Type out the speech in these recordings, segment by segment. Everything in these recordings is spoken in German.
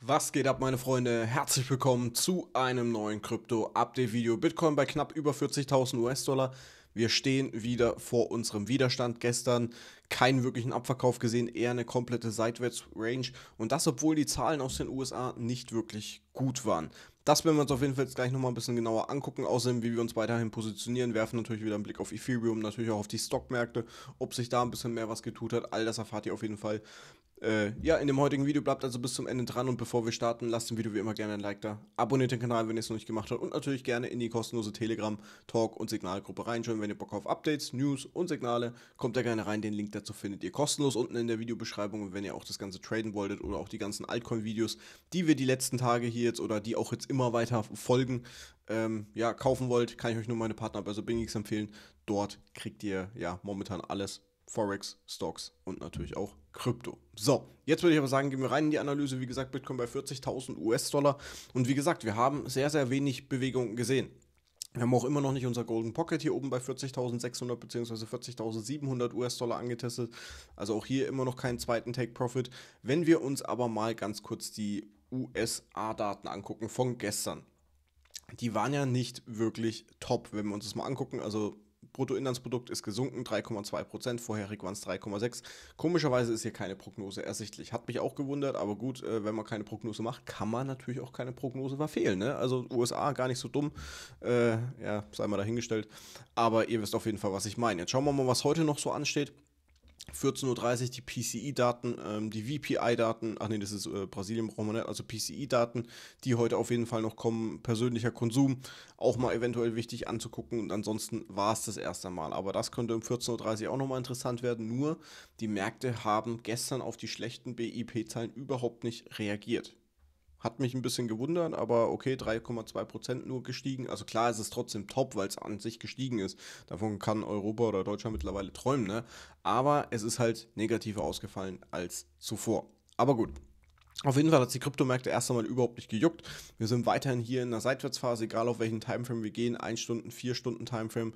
Was geht ab, meine Freunde? Herzlich willkommen zu einem neuen Krypto-Update-Video. Bitcoin bei knapp über 40.000 US-Dollar. Wir stehen wieder vor unserem Widerstand. Gestern keinen wirklichen Abverkauf gesehen, eher eine komplette Seitwärts-Range. Und das, obwohl die Zahlen aus den USA nicht wirklich gut waren. Das werden wir uns auf jeden Fall jetzt gleich nochmal ein bisschen genauer angucken. Außerdem, wie wir uns weiterhin positionieren, werfen natürlich wieder einen Blick auf Ethereum, natürlich auch auf die Stockmärkte, ob sich da ein bisschen mehr was getut hat. All das erfahrt ihr auf jeden Fall äh, ja, in dem heutigen Video bleibt also bis zum Ende dran und bevor wir starten, lasst dem Video wie immer gerne ein Like da. Abonniert den Kanal, wenn ihr es noch nicht gemacht habt und natürlich gerne in die kostenlose Telegram, Talk und Signalgruppe reinschauen, wenn ihr Bock auf Updates, News und Signale, kommt da gerne rein, den Link dazu findet ihr kostenlos unten in der Videobeschreibung und wenn ihr auch das Ganze traden wolltet oder auch die ganzen Altcoin-Videos, die wir die letzten Tage hier jetzt oder die auch jetzt immer weiter folgen, ähm, ja, kaufen wollt, kann ich euch nur meine Partnerbörse also Bingix empfehlen. Dort kriegt ihr ja momentan alles Forex, Stocks und natürlich auch Krypto. So, jetzt würde ich aber sagen, gehen wir rein in die Analyse. Wie gesagt, Bitcoin bei 40.000 US-Dollar. Und wie gesagt, wir haben sehr, sehr wenig Bewegung gesehen. Wir haben auch immer noch nicht unser Golden Pocket hier oben bei 40.600 bzw. 40.700 US-Dollar angetestet. Also auch hier immer noch keinen zweiten Take-Profit. Wenn wir uns aber mal ganz kurz die USA-Daten angucken von gestern. Die waren ja nicht wirklich top, wenn wir uns das mal angucken. Also Bruttoinlandsprodukt ist gesunken, 3,2 Prozent, vorherig waren es 3,6. Komischerweise ist hier keine Prognose ersichtlich. Hat mich auch gewundert, aber gut, äh, wenn man keine Prognose macht, kann man natürlich auch keine Prognose verfehlen. Ne? Also USA gar nicht so dumm, äh, ja, sei mal dahingestellt. Aber ihr wisst auf jeden Fall, was ich meine. Jetzt schauen wir mal, was heute noch so ansteht. 14.30 Uhr die PCI-Daten, ähm, die VPI-Daten, ach nee, das ist äh, Brasilien, brauchen wir nicht, also PCI-Daten, die heute auf jeden Fall noch kommen, persönlicher Konsum, auch mal eventuell wichtig anzugucken und ansonsten war es das erste Mal. Aber das könnte um 14.30 Uhr auch nochmal interessant werden, nur die Märkte haben gestern auf die schlechten BIP-Zahlen überhaupt nicht reagiert. Hat mich ein bisschen gewundert, aber okay, 3,2% nur gestiegen. Also klar, es ist trotzdem top, weil es an sich gestiegen ist. Davon kann Europa oder Deutschland mittlerweile träumen, ne? Aber es ist halt negativer ausgefallen als zuvor. Aber gut, auf jeden Fall hat die Kryptomärkte erst einmal überhaupt nicht gejuckt. Wir sind weiterhin hier in einer Seitwärtsphase, egal auf welchen Timeframe wir gehen, 1 Stunden, 4 Stunden Timeframe.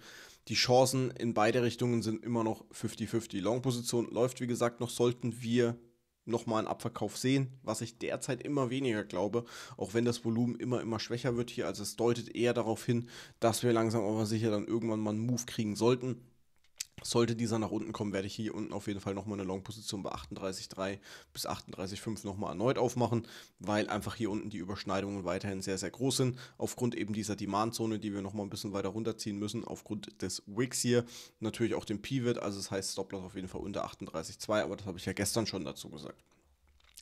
Die Chancen in beide Richtungen sind immer noch 50-50. Long-Position läuft, wie gesagt, noch sollten wir nochmal einen Abverkauf sehen, was ich derzeit immer weniger glaube, auch wenn das Volumen immer, immer schwächer wird hier. Also es deutet eher darauf hin, dass wir langsam aber sicher dann irgendwann mal einen Move kriegen sollten. Sollte dieser nach unten kommen, werde ich hier unten auf jeden Fall nochmal eine Long-Position bei 38,3 bis 38,5 nochmal erneut aufmachen, weil einfach hier unten die Überschneidungen weiterhin sehr, sehr groß sind. Aufgrund eben dieser Demand-Zone, die wir nochmal ein bisschen weiter runterziehen müssen, aufgrund des Wicks hier, natürlich auch den Pivot, also das heißt Stop-Loss auf jeden Fall unter 38,2, aber das habe ich ja gestern schon dazu gesagt.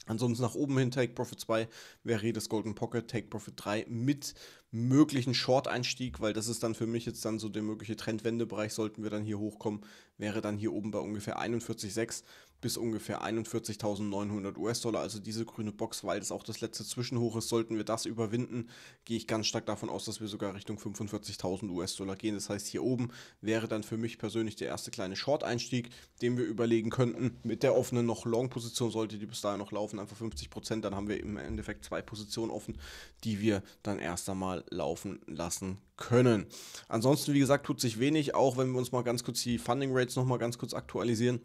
Ansonsten nach oben hin Take Profit 2 wäre jedes Golden Pocket, Take Profit 3 mit möglichen Short-Einstieg, weil das ist dann für mich jetzt dann so der mögliche Trendwendebereich, sollten wir dann hier hochkommen, wäre dann hier oben bei ungefähr 41,6 bis ungefähr 41.900 US-Dollar, also diese grüne Box, weil das auch das letzte Zwischenhoch ist, sollten wir das überwinden, gehe ich ganz stark davon aus, dass wir sogar Richtung 45.000 US-Dollar gehen. Das heißt, hier oben wäre dann für mich persönlich der erste kleine Short-Einstieg, den wir überlegen könnten. Mit der offenen noch Long-Position sollte die bis dahin noch laufen, einfach 50%, Prozent. dann haben wir im Endeffekt zwei Positionen offen, die wir dann erst einmal laufen lassen können. Ansonsten, wie gesagt, tut sich wenig, auch wenn wir uns mal ganz kurz die Funding Rates nochmal ganz kurz aktualisieren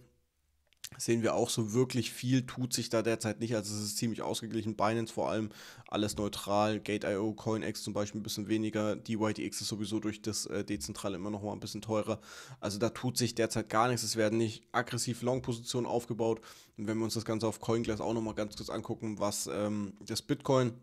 sehen wir auch so wirklich viel tut sich da derzeit nicht. Also es ist ziemlich ausgeglichen. Binance vor allem alles neutral. Gate.io, CoinEx zum Beispiel ein bisschen weniger. DYDX ist sowieso durch das äh, Dezentrale immer noch mal ein bisschen teurer. Also da tut sich derzeit gar nichts. Es werden nicht aggressiv Long-Positionen aufgebaut. Und wenn wir uns das Ganze auf CoinGlass auch noch mal ganz kurz angucken, was ähm, das Bitcoin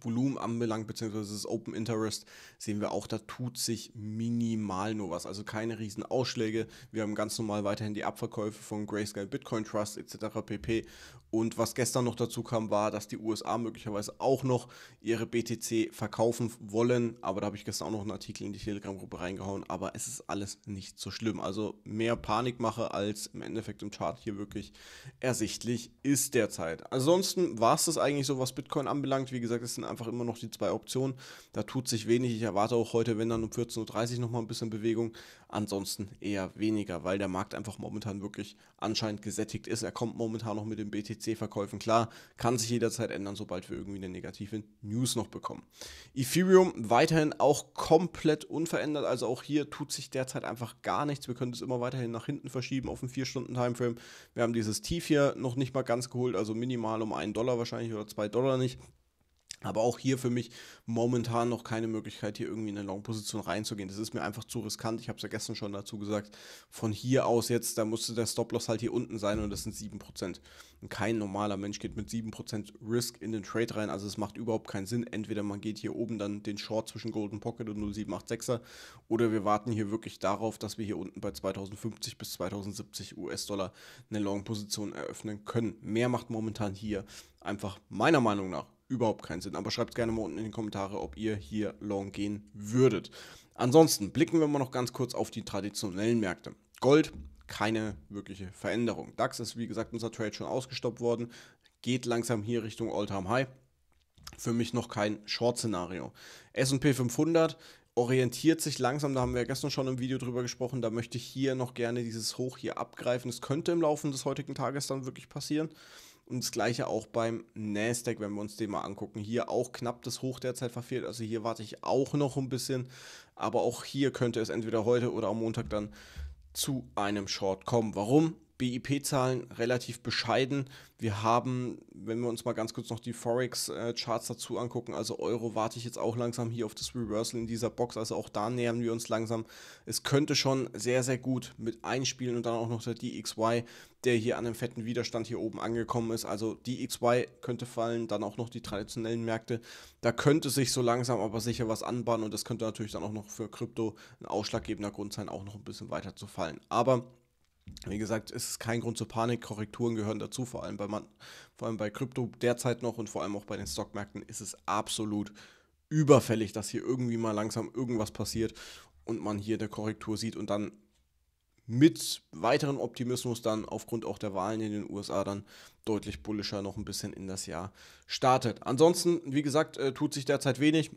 Volumen anbelangt, beziehungsweise das Open Interest, sehen wir auch, da tut sich minimal nur was. Also keine riesen Ausschläge. Wir haben ganz normal weiterhin die Abverkäufe von Grayscale Bitcoin Trust etc. pp. Und was gestern noch dazu kam, war, dass die USA möglicherweise auch noch ihre BTC verkaufen wollen. Aber da habe ich gestern auch noch einen Artikel in die Telegram-Gruppe reingehauen. Aber es ist alles nicht so schlimm. Also mehr Panikmache als im Endeffekt im Chart hier wirklich ersichtlich ist derzeit. Ansonsten war es das eigentlich so, was Bitcoin anbelangt. Wie gesagt, es sind sind einfach immer noch die zwei Optionen. Da tut sich wenig. Ich erwarte auch heute, wenn dann um 14.30 Uhr nochmal ein bisschen Bewegung. Ansonsten eher weniger, weil der Markt einfach momentan wirklich anscheinend gesättigt ist. Er kommt momentan noch mit den BTC-Verkäufen klar. Kann sich jederzeit ändern, sobald wir irgendwie eine negative News noch bekommen. Ethereum weiterhin auch komplett unverändert. Also auch hier tut sich derzeit einfach gar nichts. Wir können es immer weiterhin nach hinten verschieben auf einen 4-Stunden-Timeframe. Wir haben dieses Tief hier noch nicht mal ganz geholt, also minimal um 1 Dollar wahrscheinlich oder 2 Dollar nicht. Aber auch hier für mich momentan noch keine Möglichkeit, hier irgendwie in eine Long-Position reinzugehen. Das ist mir einfach zu riskant. Ich habe es ja gestern schon dazu gesagt. Von hier aus jetzt, da musste der Stop-Loss halt hier unten sein und das sind 7%. Und kein normaler Mensch geht mit 7% Risk in den Trade rein. Also es macht überhaupt keinen Sinn. Entweder man geht hier oben dann den Short zwischen Golden Pocket und 0786er oder wir warten hier wirklich darauf, dass wir hier unten bei 2050 bis 2070 US-Dollar eine Long-Position eröffnen können. Mehr macht momentan hier einfach meiner Meinung nach überhaupt keinen Sinn. Aber schreibt gerne mal unten in die Kommentare, ob ihr hier long gehen würdet. Ansonsten blicken wir mal noch ganz kurz auf die traditionellen Märkte. Gold, keine wirkliche Veränderung. DAX ist, wie gesagt, unser Trade schon ausgestoppt worden, geht langsam hier Richtung All-Time-High. Für mich noch kein Short-Szenario. SP 500 orientiert sich langsam, da haben wir ja gestern schon im Video drüber gesprochen, da möchte ich hier noch gerne dieses Hoch hier abgreifen. Es könnte im Laufe des heutigen Tages dann wirklich passieren. Und das gleiche auch beim Nasdaq, wenn wir uns den mal angucken. Hier auch knapp das Hoch derzeit verfehlt. Also hier warte ich auch noch ein bisschen. Aber auch hier könnte es entweder heute oder am Montag dann zu einem Short kommen. Warum? BIP-Zahlen relativ bescheiden. Wir haben, wenn wir uns mal ganz kurz noch die Forex-Charts dazu angucken, also Euro warte ich jetzt auch langsam hier auf das Reversal in dieser Box, also auch da nähern wir uns langsam. Es könnte schon sehr, sehr gut mit einspielen und dann auch noch der DXY, der hier an einem fetten Widerstand hier oben angekommen ist. Also DXY könnte fallen, dann auch noch die traditionellen Märkte. Da könnte sich so langsam aber sicher was anbahnen und das könnte natürlich dann auch noch für Krypto ein ausschlaggebender Grund sein, auch noch ein bisschen weiter zu fallen. Aber wie gesagt, es ist kein Grund zur Panik. Korrekturen gehören dazu, vor allem bei man, vor allem bei Krypto derzeit noch und vor allem auch bei den Stockmärkten ist es absolut überfällig, dass hier irgendwie mal langsam irgendwas passiert und man hier eine Korrektur sieht und dann mit weiterem Optimismus dann aufgrund auch der Wahlen in den USA dann deutlich bullischer noch ein bisschen in das Jahr startet. Ansonsten, wie gesagt, äh, tut sich derzeit wenig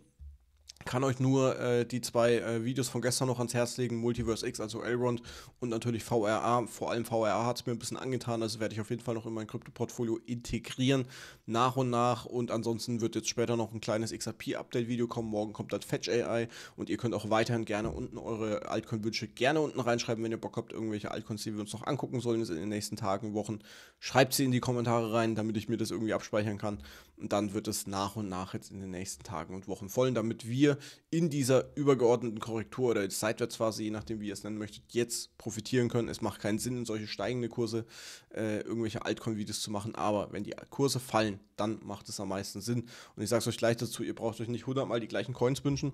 kann euch nur äh, die zwei äh, Videos von gestern noch ans Herz legen, Multiverse X, also Elrond und natürlich VRA. Vor allem VRA hat es mir ein bisschen angetan, also werde ich auf jeden Fall noch in mein Krypto-Portfolio integrieren, nach und nach. Und ansonsten wird jetzt später noch ein kleines XRP-Update-Video kommen. Morgen kommt dann Fetch AI und ihr könnt auch weiterhin gerne unten eure Altcoin-Wünsche gerne unten reinschreiben, wenn ihr Bock habt, irgendwelche Altcoins, die wir uns noch angucken sollen in den nächsten Tagen, Wochen. Schreibt sie in die Kommentare rein, damit ich mir das irgendwie abspeichern kann. Und dann wird es nach und nach jetzt in den nächsten Tagen und Wochen vollen, damit wir in dieser übergeordneten Korrektur oder Seitwärtsphase, je nachdem, wie ihr es nennen möchtet, jetzt profitieren können. Es macht keinen Sinn, in solche steigende Kurse äh, irgendwelche Altcoin-Videos zu machen, aber wenn die Kurse fallen, dann macht es am meisten Sinn. Und ich sage es euch gleich dazu, ihr braucht euch nicht hundertmal die gleichen Coins wünschen.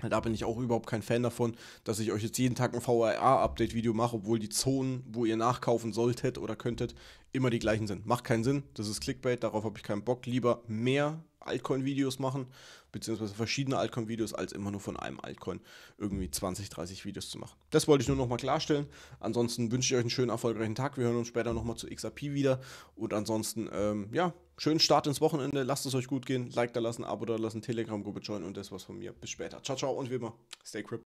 Da bin ich auch überhaupt kein Fan davon, dass ich euch jetzt jeden Tag ein VRA-Update-Video mache, obwohl die Zonen, wo ihr nachkaufen solltet oder könntet, immer die gleichen sind. Macht keinen Sinn, das ist Clickbait, darauf habe ich keinen Bock. Lieber mehr Altcoin-Videos machen, beziehungsweise verschiedene Altcoin-Videos, als immer nur von einem Altcoin irgendwie 20, 30 Videos zu machen. Das wollte ich nur nochmal klarstellen. Ansonsten wünsche ich euch einen schönen, erfolgreichen Tag. Wir hören uns später nochmal zu XRP wieder. Und ansonsten, ähm, ja, schönen Start ins Wochenende. Lasst es euch gut gehen. Like da lassen, Abo da lassen, Telegram-Gruppe joinen und das war's von mir. Bis später. Ciao, ciao und wie immer, stay crip.